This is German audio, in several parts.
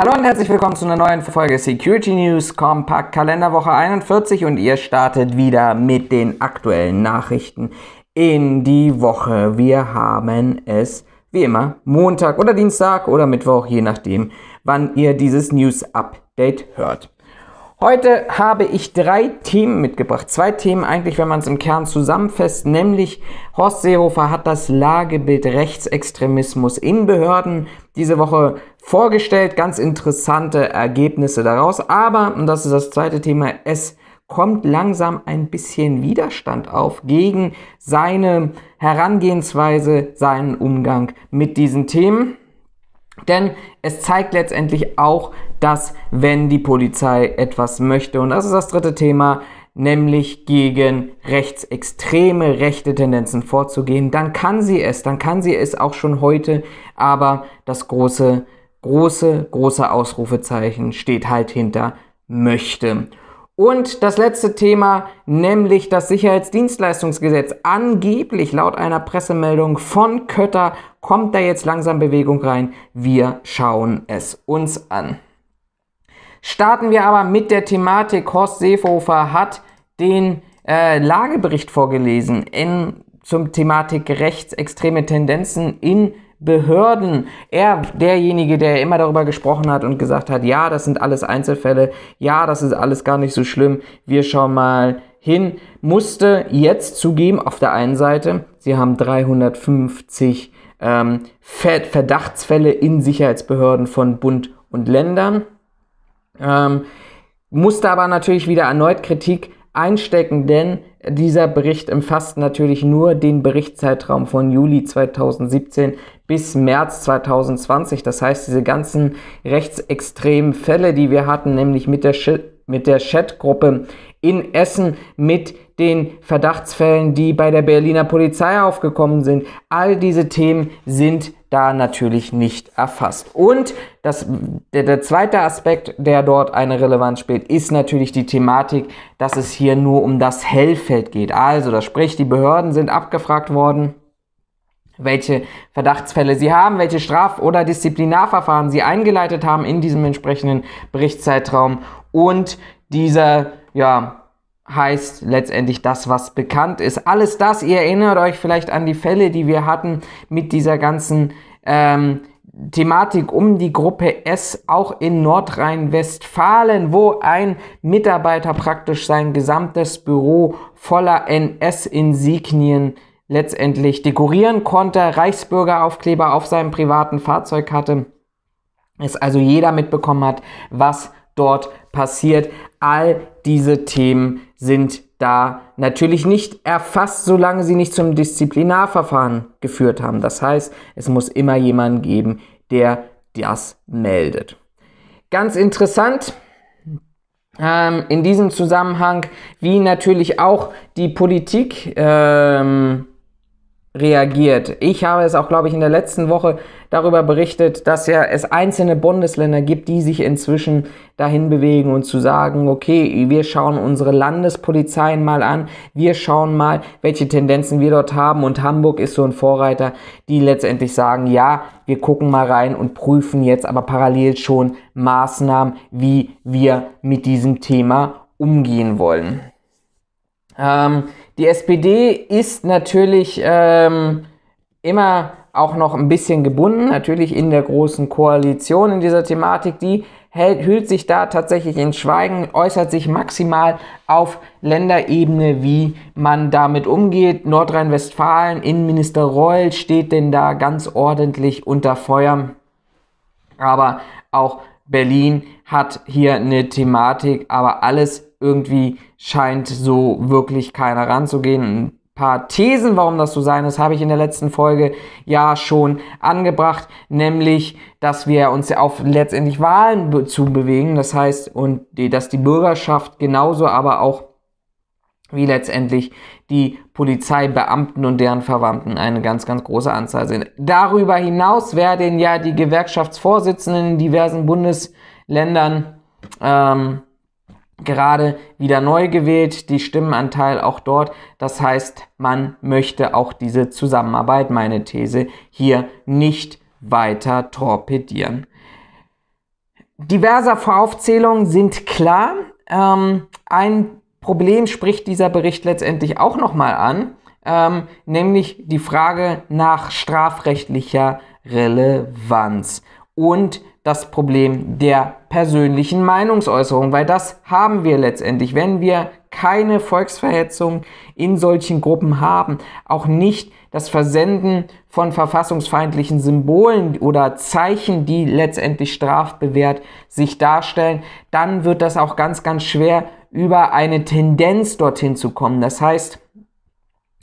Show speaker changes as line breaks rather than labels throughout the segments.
Hallo und herzlich willkommen zu einer neuen Folge Security News Compact Kalenderwoche 41 und ihr startet wieder mit den aktuellen Nachrichten in die Woche. Wir haben es wie immer Montag oder Dienstag oder Mittwoch, je nachdem, wann ihr dieses News Update hört. Heute habe ich drei Themen mitgebracht. Zwei Themen eigentlich, wenn man es im Kern zusammenfasst, nämlich Horst Seehofer hat das Lagebild Rechtsextremismus in Behörden diese Woche vorgestellt. Ganz interessante Ergebnisse daraus. Aber, und das ist das zweite Thema, es kommt langsam ein bisschen Widerstand auf gegen seine Herangehensweise, seinen Umgang mit diesen Themen. Denn es zeigt letztendlich auch, das, wenn die Polizei etwas möchte, und das ist das dritte Thema, nämlich gegen rechtsextreme rechte Tendenzen vorzugehen, dann kann sie es, dann kann sie es auch schon heute, aber das große, große, große Ausrufezeichen steht halt hinter möchte. Und das letzte Thema, nämlich das Sicherheitsdienstleistungsgesetz. Angeblich laut einer Pressemeldung von Kötter kommt da jetzt langsam Bewegung rein. Wir schauen es uns an. Starten wir aber mit der Thematik. Horst Seehofer hat den äh, Lagebericht vorgelesen in, zum Thematik rechtsextreme Tendenzen in Behörden. Er, derjenige, der immer darüber gesprochen hat und gesagt hat, ja, das sind alles Einzelfälle, ja, das ist alles gar nicht so schlimm, wir schauen mal hin, musste jetzt zugeben, auf der einen Seite, sie haben 350 ähm, Verdachtsfälle in Sicherheitsbehörden von Bund und Ländern. Ähm, musste aber natürlich wieder erneut Kritik einstecken, denn dieser Bericht umfasst natürlich nur den Berichtszeitraum von Juli 2017 bis März 2020. Das heißt, diese ganzen rechtsextremen Fälle, die wir hatten, nämlich mit der, mit der Chatgruppe in Essen, mit den Verdachtsfällen, die bei der Berliner Polizei aufgekommen sind, all diese Themen sind da natürlich nicht erfasst. Und das, der, der zweite Aspekt, der dort eine Relevanz spielt, ist natürlich die Thematik, dass es hier nur um das Hellfeld geht. Also, das spricht, die Behörden sind abgefragt worden welche Verdachtsfälle sie haben, welche Straf- oder Disziplinarverfahren sie eingeleitet haben in diesem entsprechenden Berichtszeitraum und dieser ja, heißt letztendlich das, was bekannt ist. Alles das, ihr erinnert euch vielleicht an die Fälle, die wir hatten mit dieser ganzen ähm, Thematik um die Gruppe S auch in Nordrhein-Westfalen, wo ein Mitarbeiter praktisch sein gesamtes Büro voller NS-Insignien letztendlich dekorieren konnte, Reichsbürgeraufkleber auf seinem privaten Fahrzeug hatte, es also jeder mitbekommen hat, was dort passiert. All diese Themen sind da natürlich nicht erfasst, solange sie nicht zum Disziplinarverfahren geführt haben. Das heißt, es muss immer jemanden geben, der das meldet. Ganz interessant ähm, in diesem Zusammenhang, wie natürlich auch die Politik ähm, reagiert. Ich habe es auch, glaube ich, in der letzten Woche darüber berichtet, dass ja es einzelne Bundesländer gibt, die sich inzwischen dahin bewegen und zu sagen, okay, wir schauen unsere Landespolizeien mal an, wir schauen mal, welche Tendenzen wir dort haben und Hamburg ist so ein Vorreiter, die letztendlich sagen, ja, wir gucken mal rein und prüfen jetzt aber parallel schon Maßnahmen, wie wir mit diesem Thema umgehen wollen. Ähm, die SPD ist natürlich ähm, immer auch noch ein bisschen gebunden, natürlich in der großen Koalition in dieser Thematik. Die hält, hüllt sich da tatsächlich in Schweigen, äußert sich maximal auf Länderebene, wie man damit umgeht. Nordrhein-Westfalen, Innenminister Reul steht denn da ganz ordentlich unter Feuer. Aber auch Berlin hat hier eine Thematik, aber alles irgendwie scheint so wirklich keiner ranzugehen. Ein paar Thesen, warum das so sein ist, habe ich in der letzten Folge ja schon angebracht, nämlich, dass wir uns ja auf letztendlich Wahlen be zu bewegen, das heißt, und die, dass die Bürgerschaft genauso, aber auch wie letztendlich die Polizeibeamten und deren Verwandten eine ganz, ganz große Anzahl sind. Darüber hinaus werden ja die Gewerkschaftsvorsitzenden in diversen Bundesländern ähm, gerade wieder neu gewählt, die Stimmenanteil auch dort. Das heißt, man möchte auch diese Zusammenarbeit, meine These, hier nicht weiter torpedieren. Diverser Voraufzählungen sind klar. Ähm, ein Problem spricht dieser Bericht letztendlich auch nochmal an, ähm, nämlich die Frage nach strafrechtlicher Relevanz und das Problem der persönlichen Meinungsäußerung, weil das haben wir letztendlich, wenn wir keine Volksverhetzung in solchen Gruppen haben, auch nicht das Versenden von verfassungsfeindlichen Symbolen oder Zeichen, die letztendlich strafbewehrt sich darstellen, dann wird das auch ganz, ganz schwer, über eine Tendenz dorthin zu kommen. Das heißt,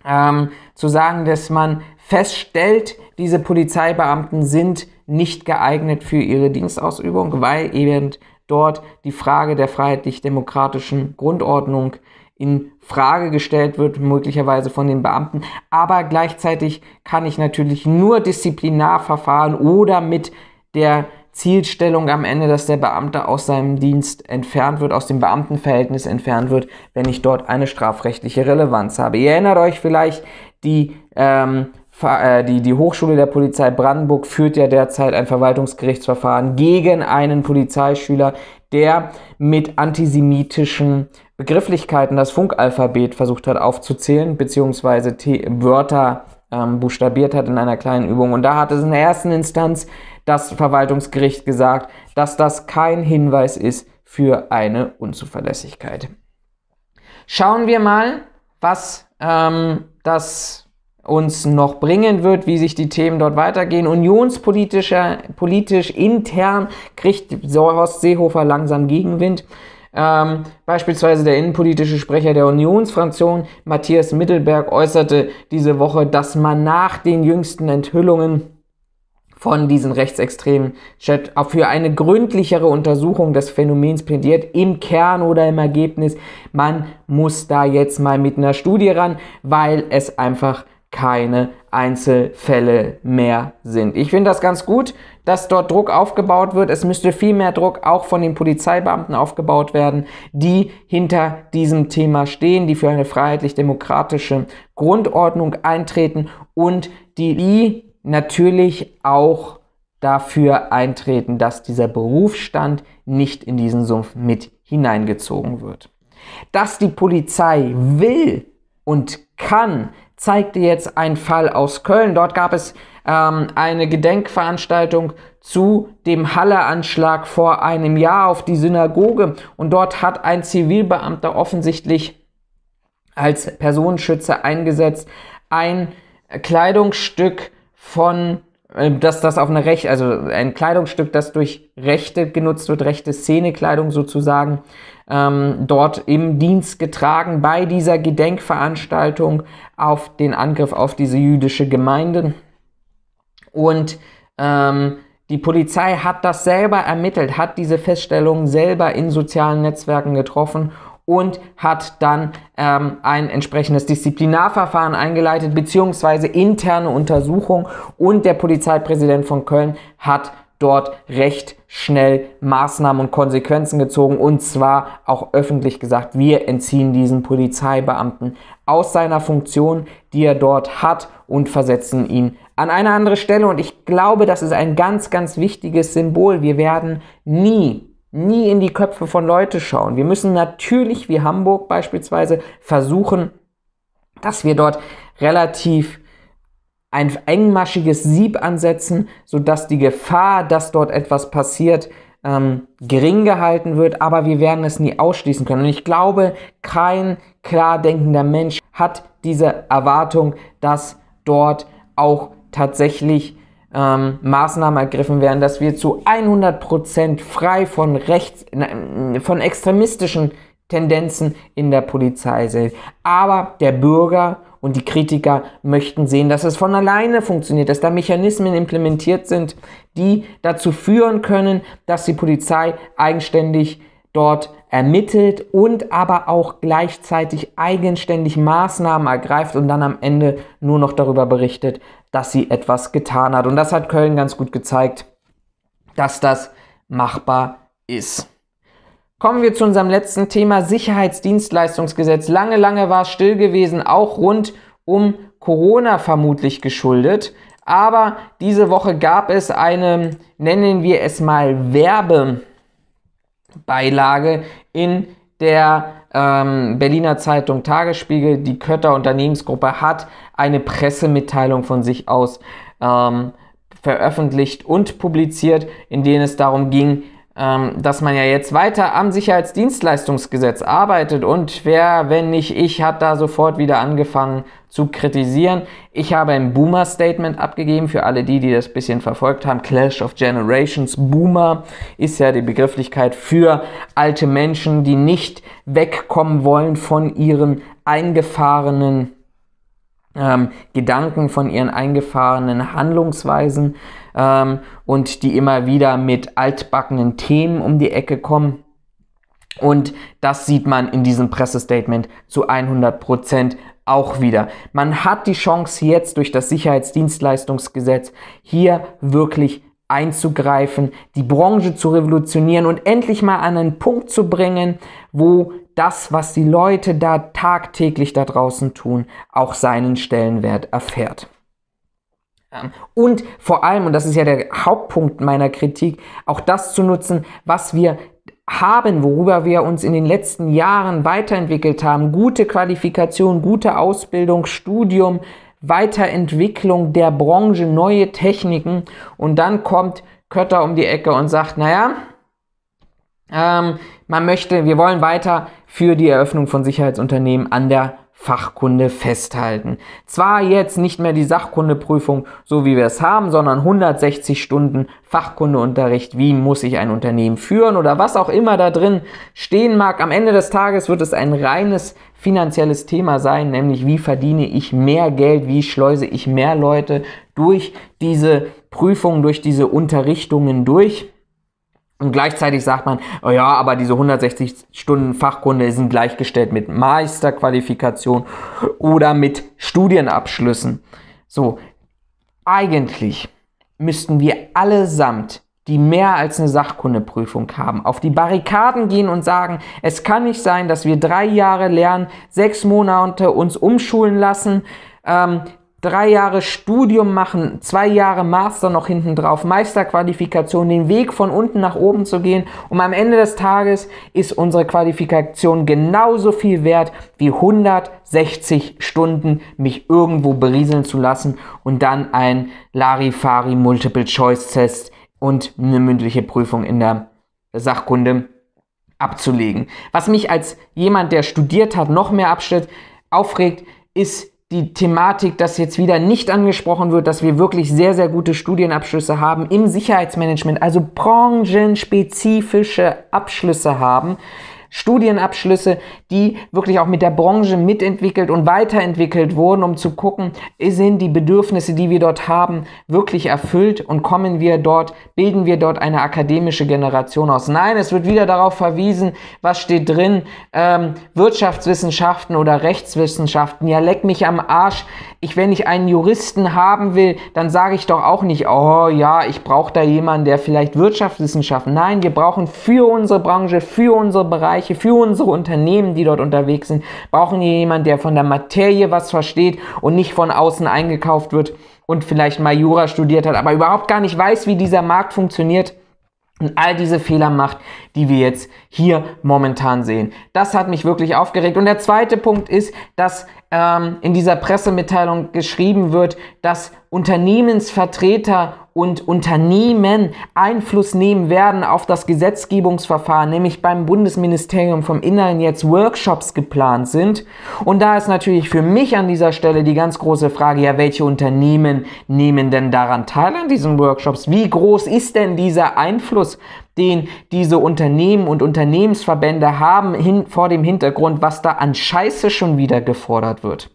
ähm, zu sagen, dass man feststellt, diese Polizeibeamten sind nicht geeignet für ihre Dienstausübung, weil eben dort die Frage der freiheitlich-demokratischen Grundordnung in Frage gestellt wird, möglicherweise von den Beamten. Aber gleichzeitig kann ich natürlich nur Disziplinarverfahren oder mit der Zielstellung am Ende, dass der Beamte aus seinem Dienst entfernt wird, aus dem Beamtenverhältnis entfernt wird, wenn ich dort eine strafrechtliche Relevanz habe. Ihr erinnert euch vielleicht, die ähm, äh, die, die Hochschule der Polizei Brandenburg führt ja derzeit ein Verwaltungsgerichtsverfahren gegen einen Polizeischüler, der mit antisemitischen Begrifflichkeiten das Funkalphabet versucht hat aufzuzählen, beziehungsweise T Wörter ähm, buchstabiert hat in einer kleinen Übung. Und da hat es in der ersten Instanz das Verwaltungsgericht gesagt, dass das kein Hinweis ist für eine Unzuverlässigkeit. Schauen wir mal, was ähm, das uns noch bringen wird, wie sich die Themen dort weitergehen. Unionspolitischer, politisch intern kriegt Horst Seehofer langsam Gegenwind. Ähm, beispielsweise der innenpolitische Sprecher der Unionsfraktion, Matthias Mittelberg, äußerte diese Woche, dass man nach den jüngsten Enthüllungen von diesen rechtsextremen Chat auch für eine gründlichere Untersuchung des Phänomens plädiert, im Kern oder im Ergebnis. Man muss da jetzt mal mit einer Studie ran, weil es einfach keine Einzelfälle mehr sind. Ich finde das ganz gut, dass dort Druck aufgebaut wird. Es müsste viel mehr Druck auch von den Polizeibeamten aufgebaut werden, die hinter diesem Thema stehen, die für eine freiheitlich-demokratische Grundordnung eintreten und die natürlich auch dafür eintreten, dass dieser Berufsstand nicht in diesen Sumpf mit hineingezogen wird. Dass die Polizei will und kann zeigte jetzt ein Fall aus Köln. Dort gab es ähm, eine Gedenkveranstaltung zu dem Halle-Anschlag vor einem Jahr auf die Synagoge. Und dort hat ein Zivilbeamter offensichtlich als Personenschützer eingesetzt ein Kleidungsstück von ähm, dass das auf eine Rechte, also ein Kleidungsstück, das durch Rechte genutzt wird, rechte Szenekleidung sozusagen, ähm, dort im Dienst getragen bei dieser Gedenkveranstaltung auf den Angriff auf diese jüdische Gemeinde. Und ähm, die Polizei hat das selber ermittelt, hat diese Feststellung selber in sozialen Netzwerken getroffen und hat dann ähm, ein entsprechendes Disziplinarverfahren eingeleitet, beziehungsweise interne Untersuchung. Und der Polizeipräsident von Köln hat dort recht schnell Maßnahmen und Konsequenzen gezogen und zwar auch öffentlich gesagt, wir entziehen diesen Polizeibeamten aus seiner Funktion, die er dort hat und versetzen ihn an eine andere Stelle und ich glaube, das ist ein ganz, ganz wichtiges Symbol. Wir werden nie nie in die Köpfe von Leute schauen. Wir müssen natürlich, wie Hamburg beispielsweise, versuchen, dass wir dort relativ ein engmaschiges Sieb ansetzen, sodass die Gefahr, dass dort etwas passiert, ähm, gering gehalten wird, aber wir werden es nie ausschließen können. Und ich glaube, kein klar denkender Mensch hat diese Erwartung, dass dort auch tatsächlich ähm, Maßnahmen ergriffen werden, dass wir zu 100% frei von rechts, von extremistischen Tendenzen in der Polizei sind. Aber der Bürger und die Kritiker möchten sehen, dass es von alleine funktioniert, dass da Mechanismen implementiert sind, die dazu führen können, dass die Polizei eigenständig dort ermittelt und aber auch gleichzeitig eigenständig Maßnahmen ergreift und dann am Ende nur noch darüber berichtet, dass sie etwas getan hat. Und das hat Köln ganz gut gezeigt, dass das machbar ist. Kommen wir zu unserem letzten Thema Sicherheitsdienstleistungsgesetz. Lange, lange war es still gewesen, auch rund um Corona vermutlich geschuldet. Aber diese Woche gab es eine, nennen wir es mal, Werbe. Beilage in der ähm, Berliner Zeitung Tagesspiegel, die Kötter Unternehmensgruppe hat eine Pressemitteilung von sich aus ähm, veröffentlicht und publiziert, in denen es darum ging, ähm, dass man ja jetzt weiter am Sicherheitsdienstleistungsgesetz arbeitet und wer, wenn nicht ich, hat da sofort wieder angefangen zu kritisieren. Ich habe ein Boomer-Statement abgegeben für alle die, die das bisschen verfolgt haben. Clash of Generations. Boomer ist ja die Begrifflichkeit für alte Menschen, die nicht wegkommen wollen von ihren eingefahrenen ähm, Gedanken, von ihren eingefahrenen Handlungsweisen ähm, und die immer wieder mit altbackenen Themen um die Ecke kommen. Und das sieht man in diesem Pressestatement zu 100 Prozent auch wieder. Man hat die Chance jetzt durch das Sicherheitsdienstleistungsgesetz hier wirklich einzugreifen, die Branche zu revolutionieren und endlich mal an einen Punkt zu bringen, wo das, was die Leute da tagtäglich da draußen tun, auch seinen Stellenwert erfährt. Und vor allem, und das ist ja der Hauptpunkt meiner Kritik, auch das zu nutzen, was wir haben, worüber wir uns in den letzten Jahren weiterentwickelt haben. Gute Qualifikation, gute Ausbildung, Studium, Weiterentwicklung der Branche, neue Techniken. Und dann kommt Kötter um die Ecke und sagt, naja, ähm, man möchte, wir wollen weiter für die Eröffnung von Sicherheitsunternehmen an der Fachkunde festhalten. Zwar jetzt nicht mehr die Sachkundeprüfung, so wie wir es haben, sondern 160 Stunden Fachkundeunterricht. Wie muss ich ein Unternehmen führen oder was auch immer da drin stehen mag. Am Ende des Tages wird es ein reines finanzielles Thema sein, nämlich wie verdiene ich mehr Geld, wie schleuse ich mehr Leute durch diese Prüfungen, durch diese Unterrichtungen durch. Und gleichzeitig sagt man, oh ja, aber diese 160 Stunden Fachkunde sind gleichgestellt mit Meisterqualifikation oder mit Studienabschlüssen. So, eigentlich müssten wir allesamt, die mehr als eine Sachkundeprüfung haben, auf die Barrikaden gehen und sagen, es kann nicht sein, dass wir drei Jahre lernen, sechs Monate uns umschulen lassen, ähm, drei Jahre Studium machen, zwei Jahre Master noch hinten drauf, Meisterqualifikation, den Weg von unten nach oben zu gehen. Und am Ende des Tages ist unsere Qualifikation genauso viel wert wie 160 Stunden, mich irgendwo berieseln zu lassen und dann ein Larifari Multiple Choice Test und eine mündliche Prüfung in der Sachkunde abzulegen. Was mich als jemand, der studiert hat, noch mehr abschnitt, aufregt, ist die Thematik, dass jetzt wieder nicht angesprochen wird, dass wir wirklich sehr, sehr gute Studienabschlüsse haben im Sicherheitsmanagement, also branchenspezifische Abschlüsse haben, Studienabschlüsse, die wirklich auch mit der Branche mitentwickelt und weiterentwickelt wurden, um zu gucken, sind die Bedürfnisse, die wir dort haben, wirklich erfüllt und kommen wir dort, bilden wir dort eine akademische Generation aus. Nein, es wird wieder darauf verwiesen, was steht drin, ähm, Wirtschaftswissenschaften oder Rechtswissenschaften. Ja, leck mich am Arsch. Ich, wenn ich einen Juristen haben will, dann sage ich doch auch nicht, oh ja, ich brauche da jemanden, der vielleicht Wirtschaftswissenschaften. Nein, wir brauchen für unsere Branche, für unsere Bereiche, Bereiche für unsere Unternehmen, die dort unterwegs sind, brauchen wir jemanden, der von der Materie was versteht und nicht von außen eingekauft wird und vielleicht mal Jura studiert hat, aber überhaupt gar nicht weiß, wie dieser Markt funktioniert und all diese Fehler macht, die wir jetzt hier momentan sehen. Das hat mich wirklich aufgeregt. Und der zweite Punkt ist, dass ähm, in dieser Pressemitteilung geschrieben wird, dass Unternehmensvertreter und Unternehmen Einfluss nehmen werden auf das Gesetzgebungsverfahren, nämlich beim Bundesministerium vom Inneren jetzt Workshops geplant sind. Und da ist natürlich für mich an dieser Stelle die ganz große Frage, ja, welche Unternehmen nehmen denn daran teil an diesen Workshops? Wie groß ist denn dieser Einfluss? den diese Unternehmen und Unternehmensverbände haben hin, vor dem Hintergrund, was da an Scheiße schon wieder gefordert wird.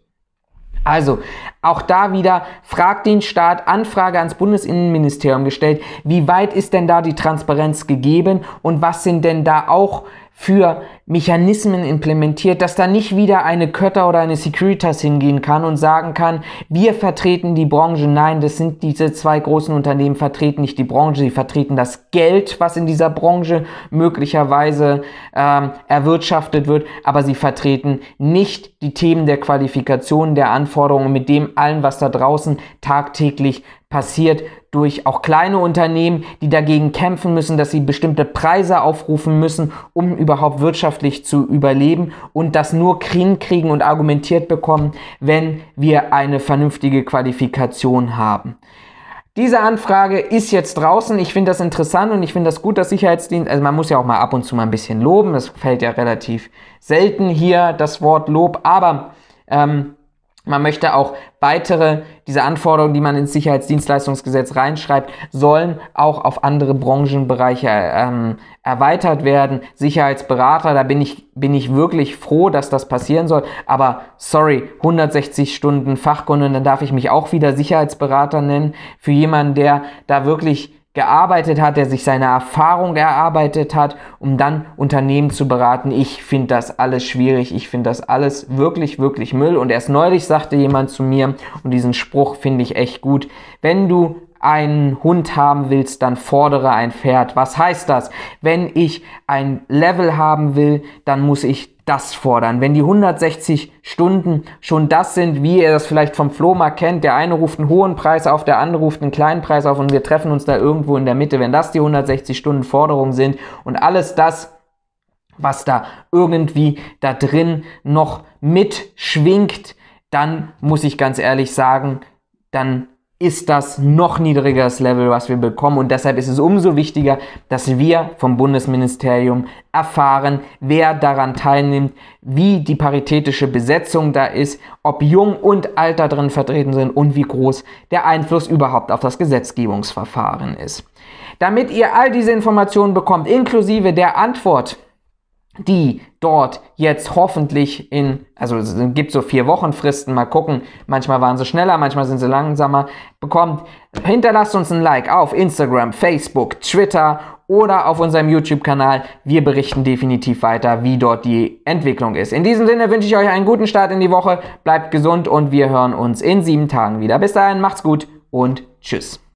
Also, auch da wieder, fragt den Staat, Anfrage ans Bundesinnenministerium gestellt, wie weit ist denn da die Transparenz gegeben und was sind denn da auch für Mechanismen implementiert, dass da nicht wieder eine Kötter oder eine Securitas hingehen kann und sagen kann, wir vertreten die Branche. Nein, das sind diese zwei großen Unternehmen, vertreten nicht die Branche, sie vertreten das Geld, was in dieser Branche möglicherweise ähm, erwirtschaftet wird, aber sie vertreten nicht die Themen der Qualifikation, der Anforderungen, mit dem allen, was da draußen tagtäglich passiert, durch auch kleine Unternehmen, die dagegen kämpfen müssen, dass sie bestimmte Preise aufrufen müssen, um überhaupt wirtschaftlich zu überleben und das nur kriegen und argumentiert bekommen, wenn wir eine vernünftige Qualifikation haben. Diese Anfrage ist jetzt draußen. Ich finde das interessant und ich finde das gut, dass Sicherheitsdienst, also man muss ja auch mal ab und zu mal ein bisschen loben. Das fällt ja relativ selten hier das Wort Lob, aber ähm, man möchte auch weitere, diese Anforderungen, die man ins Sicherheitsdienstleistungsgesetz reinschreibt, sollen auch auf andere Branchenbereiche ähm, erweitert werden. Sicherheitsberater, da bin ich, bin ich wirklich froh, dass das passieren soll. Aber sorry, 160 Stunden Fachkunde, dann darf ich mich auch wieder Sicherheitsberater nennen. Für jemanden, der da wirklich gearbeitet hat, der sich seine Erfahrung erarbeitet hat, um dann Unternehmen zu beraten. Ich finde das alles schwierig, ich finde das alles wirklich, wirklich Müll. Und erst neulich sagte jemand zu mir, und diesen Spruch finde ich echt gut, wenn du einen Hund haben willst, dann fordere ein Pferd. Was heißt das? Wenn ich ein Level haben will, dann muss ich das fordern. Wenn die 160 Stunden schon das sind, wie ihr das vielleicht vom Flohmarkt kennt, der eine ruft einen hohen Preis auf, der andere ruft einen kleinen Preis auf und wir treffen uns da irgendwo in der Mitte, wenn das die 160 Stunden Forderung sind und alles das, was da irgendwie da drin noch mitschwingt, dann muss ich ganz ehrlich sagen, dann ist das noch niedrigeres Level, was wir bekommen. Und deshalb ist es umso wichtiger, dass wir vom Bundesministerium erfahren, wer daran teilnimmt, wie die paritätische Besetzung da ist, ob Jung und Alter drin vertreten sind und wie groß der Einfluss überhaupt auf das Gesetzgebungsverfahren ist. Damit ihr all diese Informationen bekommt, inklusive der Antwort die dort jetzt hoffentlich in, also es gibt so vier Wochen Fristen, mal gucken, manchmal waren sie schneller, manchmal sind sie langsamer, bekommt, hinterlasst uns ein Like auf Instagram, Facebook, Twitter oder auf unserem YouTube-Kanal. Wir berichten definitiv weiter, wie dort die Entwicklung ist. In diesem Sinne wünsche ich euch einen guten Start in die Woche, bleibt gesund und wir hören uns in sieben Tagen wieder. Bis dahin, macht's gut und tschüss.